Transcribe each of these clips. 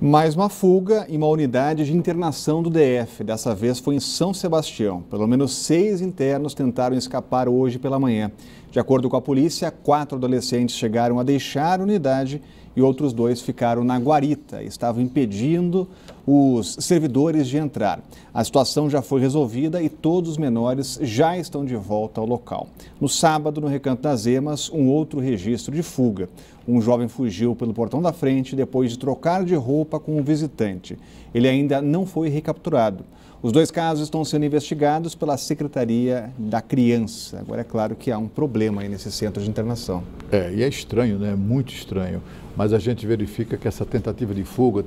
Mais uma fuga em uma unidade de internação do DF. Dessa vez foi em São Sebastião. Pelo menos seis internos tentaram escapar hoje pela manhã. De acordo com a polícia, quatro adolescentes chegaram a deixar a unidade e outros dois ficaram na guarita. Estavam impedindo os servidores de entrar. A situação já foi resolvida e todos os menores já estão de volta ao local. No sábado, no Recanto das Emas, um outro registro de fuga. Um jovem fugiu pelo portão da frente depois de trocar de roupa com um visitante. Ele ainda não foi recapturado. Os dois casos estão sendo investigados pela Secretaria da Criança. Agora é claro que há um problema aí nesse centro de internação. É, e é estranho, né? É muito estranho. Mas a gente verifica que essa tentativa de fuga,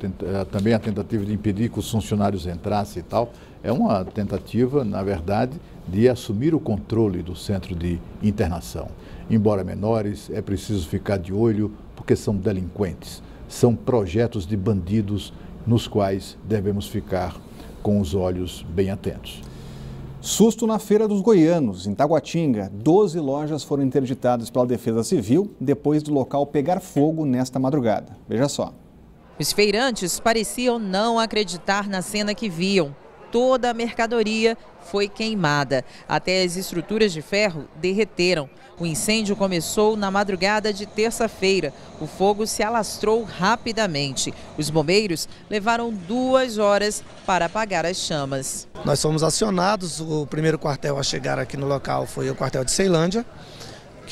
também a tentativa de impedir que os funcionários entrassem e tal, é uma tentativa, na verdade, de assumir o controle do centro de internação. Embora menores, é preciso ficar de olho porque são delinquentes, são projetos de bandidos nos quais devemos ficar com os olhos bem atentos. Susto na Feira dos Goianos, em Taguatinga. Doze lojas foram interditadas pela Defesa Civil depois do local pegar fogo nesta madrugada. Veja só. Os feirantes pareciam não acreditar na cena que viam toda a mercadoria foi queimada. Até as estruturas de ferro derreteram. O incêndio começou na madrugada de terça-feira. O fogo se alastrou rapidamente. Os bombeiros levaram duas horas para apagar as chamas. Nós fomos acionados. O primeiro quartel a chegar aqui no local foi o quartel de Ceilândia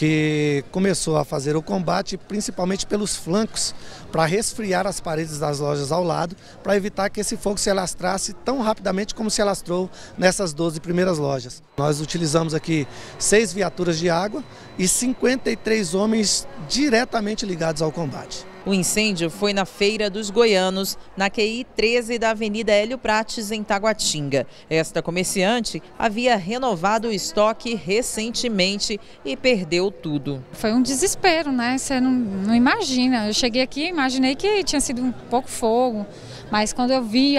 que começou a fazer o combate principalmente pelos flancos, para resfriar as paredes das lojas ao lado, para evitar que esse fogo se alastrasse tão rapidamente como se alastrou nessas 12 primeiras lojas. Nós utilizamos aqui seis viaturas de água e 53 homens diretamente ligados ao combate. O incêndio foi na Feira dos Goianos, na QI 13 da Avenida Hélio Prates, em Taguatinga. Esta comerciante havia renovado o estoque recentemente e perdeu tudo. Foi um desespero, né? Você não, não imagina. Eu cheguei aqui, imaginei que tinha sido um pouco fogo, mas quando eu vi,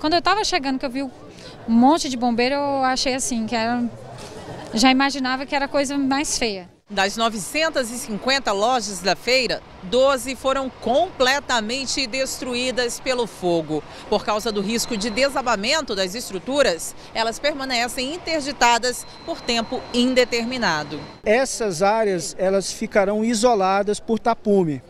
quando eu estava chegando, que eu vi um monte de bombeiro, eu achei assim, que era, já imaginava que era coisa mais feia. Das 950 lojas da feira, 12 foram completamente destruídas pelo fogo. Por causa do risco de desabamento das estruturas, elas permanecem interditadas por tempo indeterminado. Essas áreas elas ficarão isoladas por tapume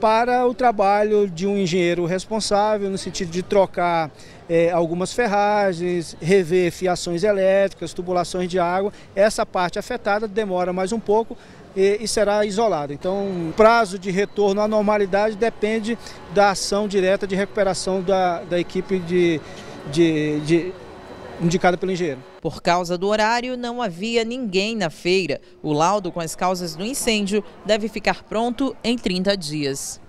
para o trabalho de um engenheiro responsável, no sentido de trocar é, algumas ferragens, rever fiações elétricas, tubulações de água. Essa parte afetada demora mais um pouco e, e será isolada. Então, o prazo de retorno à normalidade depende da ação direta de recuperação da, da equipe de, de, de indicada pelo engenheiro. Por causa do horário, não havia ninguém na feira. O laudo com as causas do incêndio deve ficar pronto em 30 dias.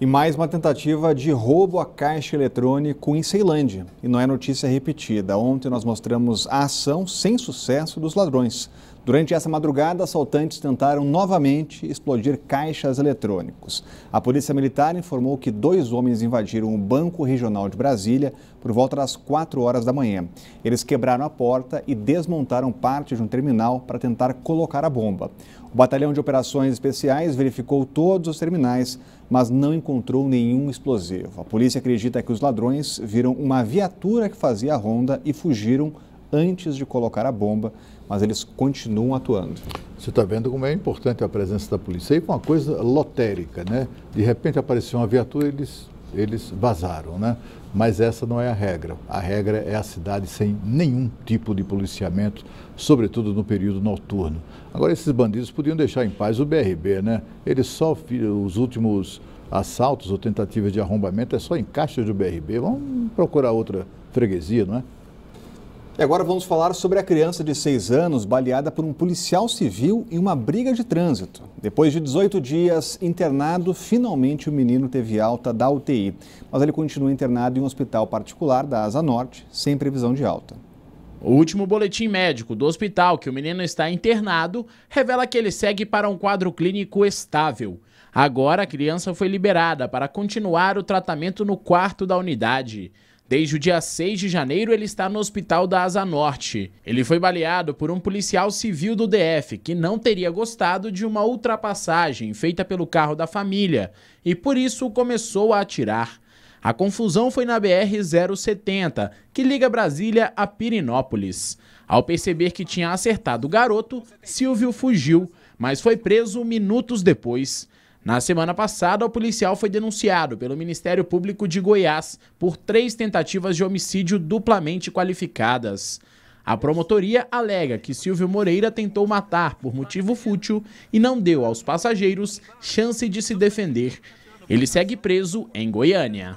E mais uma tentativa de roubo a caixa eletrônico em Ceilândia. E não é notícia repetida. Ontem nós mostramos a ação sem sucesso dos ladrões. Durante essa madrugada, assaltantes tentaram novamente explodir caixas eletrônicos. A Polícia Militar informou que dois homens invadiram o Banco Regional de Brasília por volta das 4 horas da manhã. Eles quebraram a porta e desmontaram parte de um terminal para tentar colocar a bomba. O Batalhão de Operações Especiais verificou todos os terminais, mas não encontrou nenhum explosivo. A polícia acredita que os ladrões viram uma viatura que fazia a ronda e fugiram antes de colocar a bomba, mas eles continuam atuando. Você está vendo como é importante a presença da polícia. E com uma coisa lotérica, né? De repente apareceu uma viatura e eles, eles vazaram, né? Mas essa não é a regra. A regra é a cidade sem nenhum tipo de policiamento, sobretudo no período noturno. Agora, esses bandidos podiam deixar em paz o BRB, né? Eles só os últimos assaltos ou tentativas de arrombamento é só em caixas do BRB. Vamos procurar outra freguesia, não é? E agora vamos falar sobre a criança de 6 anos baleada por um policial civil em uma briga de trânsito. Depois de 18 dias internado, finalmente o menino teve alta da UTI, mas ele continua internado em um hospital particular da Asa Norte, sem previsão de alta. O último boletim médico do hospital que o menino está internado revela que ele segue para um quadro clínico estável. Agora a criança foi liberada para continuar o tratamento no quarto da unidade. Desde o dia 6 de janeiro, ele está no hospital da Asa Norte. Ele foi baleado por um policial civil do DF que não teria gostado de uma ultrapassagem feita pelo carro da família e por isso começou a atirar. A confusão foi na BR-070, que liga Brasília a Pirinópolis. Ao perceber que tinha acertado o garoto, Silvio fugiu, mas foi preso minutos depois. Na semana passada, o policial foi denunciado pelo Ministério Público de Goiás por três tentativas de homicídio duplamente qualificadas. A promotoria alega que Silvio Moreira tentou matar por motivo fútil e não deu aos passageiros chance de se defender. Ele segue preso em Goiânia.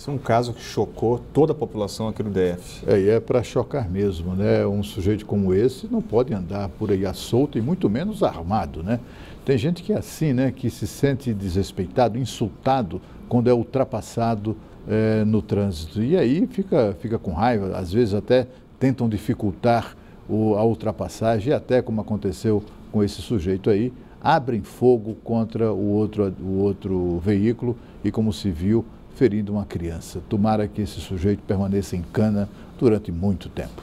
Isso é um caso que chocou toda a população aqui no DF. É, e é para chocar mesmo, né? Um sujeito como esse não pode andar por aí à solta e muito menos armado, né? Tem gente que é assim, né? Que se sente desrespeitado, insultado quando é ultrapassado é, no trânsito. E aí fica, fica com raiva, às vezes até tentam dificultar o, a ultrapassagem e até como aconteceu com esse sujeito aí, abrem fogo contra o outro, o outro veículo e como se viu, ferindo uma criança. Tomara que esse sujeito permaneça em cana durante muito tempo.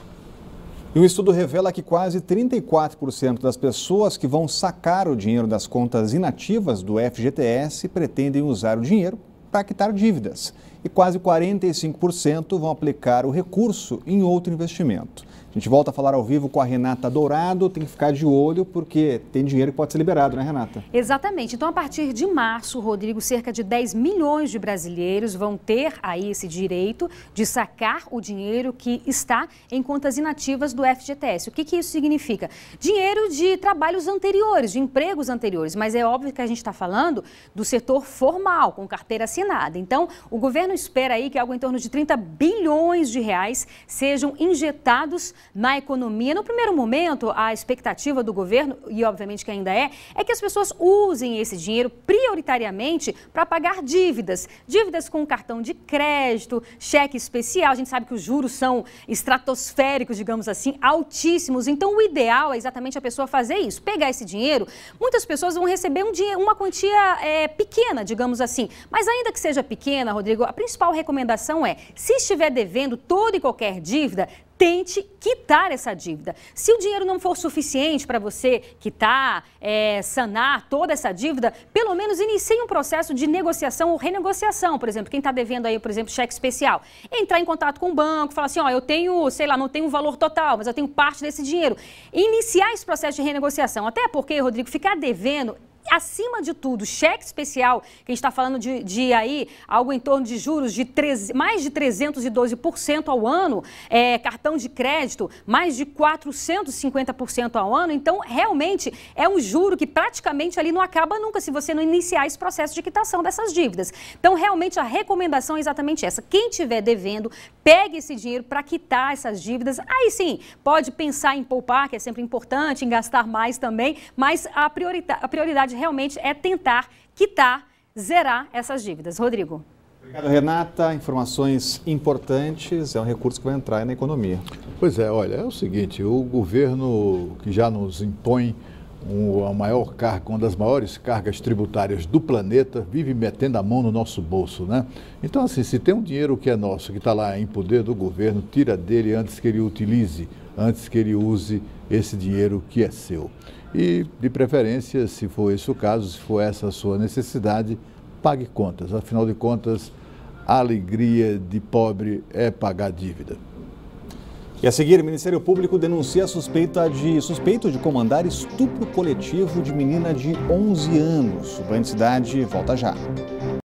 E um estudo revela que quase 34% das pessoas que vão sacar o dinheiro das contas inativas do FGTS pretendem usar o dinheiro para quitar dívidas e quase 45% vão aplicar o recurso em outro investimento. A gente volta a falar ao vivo com a Renata Dourado, tem que ficar de olho porque tem dinheiro que pode ser liberado, né, Renata? Exatamente. Então, a partir de março, Rodrigo, cerca de 10 milhões de brasileiros vão ter aí esse direito de sacar o dinheiro que está em contas inativas do FGTS. O que, que isso significa? Dinheiro de trabalhos anteriores, de empregos anteriores, mas é óbvio que a gente está falando do setor formal, com carteira assinada. Então, o governo espera aí que algo em torno de 30 bilhões de reais sejam injetados na economia. No primeiro momento, a expectativa do governo, e obviamente que ainda é, é que as pessoas usem esse dinheiro prioritariamente para pagar dívidas. Dívidas com cartão de crédito, cheque especial. A gente sabe que os juros são estratosféricos, digamos assim, altíssimos. Então, o ideal é exatamente a pessoa fazer isso, pegar esse dinheiro. Muitas pessoas vão receber um dinheiro, uma quantia é, pequena, digamos assim. Mas ainda que seja pequena, Rodrigo, a principal recomendação é: se estiver devendo toda e qualquer dívida, tente quitar essa dívida. Se o dinheiro não for suficiente para você quitar, é, sanar toda essa dívida, pelo menos inicie um processo de negociação ou renegociação. Por exemplo, quem está devendo aí, por exemplo, cheque especial, entrar em contato com o banco, falar assim, ó, eu tenho, sei lá, não tenho o um valor total, mas eu tenho parte desse dinheiro. Iniciar esse processo de renegociação. Até porque, Rodrigo, ficar devendo acima de tudo, cheque especial, que a gente está falando de, de, aí algo em torno de juros de treze, mais de 312% ao ano, é, cartão de crédito mais de 450% ao ano. Então, realmente, é um juro que praticamente ali não acaba nunca se você não iniciar esse processo de quitação dessas dívidas. Então, realmente, a recomendação é exatamente essa. Quem tiver devendo, pegue esse dinheiro para quitar essas dívidas. Aí sim, pode pensar em poupar, que é sempre importante, em gastar mais também, mas a, priorita a prioridade realmente é tentar quitar, zerar essas dívidas. Rodrigo. Obrigado, Renata. Informações importantes. É um recurso que vai entrar na economia. Pois é, olha, é o seguinte: o governo que já nos impõe um, a maior carga, uma das maiores cargas tributárias do planeta, vive metendo a mão no nosso bolso, né? Então, assim, se tem um dinheiro que é nosso, que está lá em poder do governo, tira dele antes que ele utilize, antes que ele use esse dinheiro que é seu. E, de preferência, se for esse o caso, se for essa a sua necessidade, pague contas. Afinal de contas, a alegria de pobre é pagar dívida. E a seguir, o Ministério Público denuncia a suspeita de, suspeito de comandar estupro coletivo de menina de 11 anos. O Plano Cidade volta já.